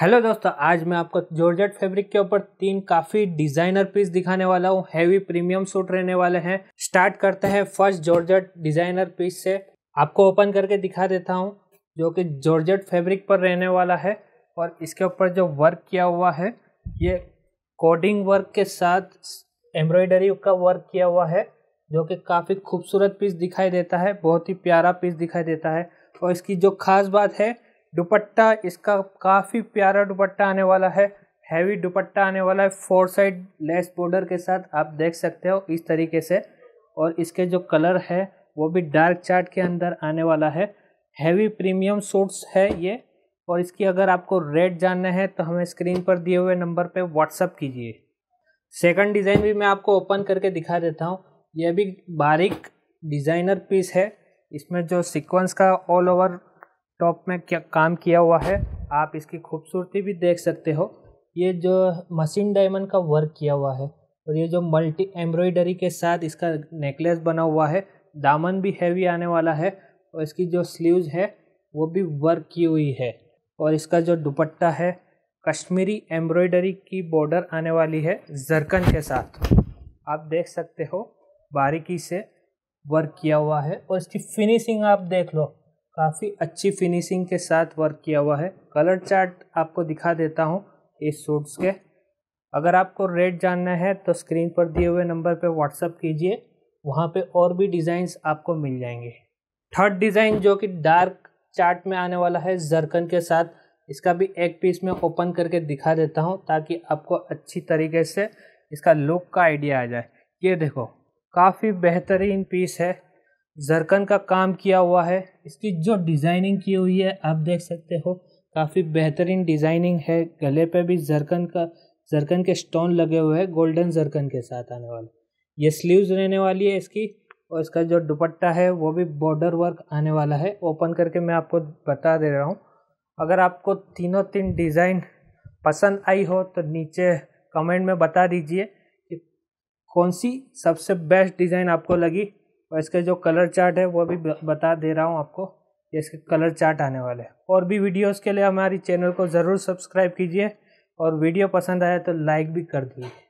hello दोस्तों आज मैं आपको जॉर्जेट फैब्रिक के ऊपर तीन काफी डिजाइनर पीस दिखाने वाला हूँ हैवी प्रीमियम सूट रहने वाले हैं स्टार्ट करते हैं फर्स्ट जॉर्जेट डिजाइनर पीस से आपको ओपन करके दिखा देता हूँ जो कि जॉर्जेट फैब्रिक पर रहने वाला है और इसके ऊपर जो वर्क किया हुआ है ये कोडिंग वर्क के साथ एम्ब्रॉयडरी का वर्क किया हुआ है जो कि काफ़ी खूबसूरत पीस दिखाई देता है बहुत ही प्यारा पीस दिखाई देता है और इसकी जो खास बात है दुपट्टा इसका काफ़ी प्यारा दुपट्टा आने वाला है हैवी दुपट्टा आने वाला है फोर साइड लेस बॉर्डर के साथ आप देख सकते हो इस तरीके से और इसके जो कलर है वो भी डार्क चार्ट के अंदर आने वाला है हैवी प्रीमियम सूट्स है ये और इसकी अगर आपको रेट जानना है तो हमें स्क्रीन पर दिए हुए नंबर पे व्हाट्सअप कीजिए सेकंड डिज़ाइन भी मैं आपको ओपन करके दिखा देता हूँ यह भी बारीक डिज़ाइनर पीस है इसमें जो सीक्वेंस का ऑल ओवर टॉप में क्या काम किया हुआ है आप इसकी खूबसूरती भी देख सकते हो ये जो मशीन डायमंड का वर्क किया हुआ है और ये जो मल्टी एम्ब्रॉयडरी के साथ इसका नेकलेस बना हुआ है दामन भी हैवी आने वाला है और इसकी जो स्लीव्स है वो भी वर्क की हुई है और इसका जो दुपट्टा है कश्मीरी एम्ब्रॉयडरी की बॉर्डर आने वाली है जरकन के साथ आप देख सकते हो बारीकी से वर्क किया हुआ है और इसकी फिनिशिंग आप देख लो काफ़ी अच्छी फिनिशिंग के साथ वर्क किया हुआ है कलर चार्ट आपको दिखा देता हूँ इस सूट्स के अगर आपको रेट जानना है तो स्क्रीन पर दिए हुए नंबर पर व्हाट्सअप कीजिए वहाँ पे और भी डिज़ाइंस आपको मिल जाएंगे थर्ड डिज़ाइन जो कि डार्क चार्ट में आने वाला है जरकन के साथ इसका भी एक पीस में ओपन करके दिखा देता हूँ ताकि आपको अच्छी तरीके से इसका लुक का आइडिया आ जाए ये देखो काफ़ी बेहतरीन पीस है जरकन का काम किया हुआ है इसकी जो डिज़ाइनिंग की हुई है आप देख सकते हो काफ़ी बेहतरीन डिज़ाइनिंग है गले पे भी जरकन का जरकन के स्टोन लगे हुए हैं गोल्डन जरकन के साथ आने वाले ये स्लीव्स रहने वाली है इसकी और इसका जो दुपट्टा है वो भी बॉर्डर वर्क आने वाला है ओपन करके मैं आपको बता दे रहा हूँ अगर आपको तीनों तीन डिज़ाइन पसंद आई हो तो नीचे कमेंट में बता दीजिए कि कौन सी सबसे बेस्ट डिज़ाइन आपको लगी और इसका जो कलर चार्ट है वो भी बता दे रहा हूँ आपको इसके कलर चार्ट आने वाले हैं और भी वीडियोस के लिए हमारी चैनल को ज़रूर सब्सक्राइब कीजिए और वीडियो पसंद आया तो लाइक भी कर दीजिए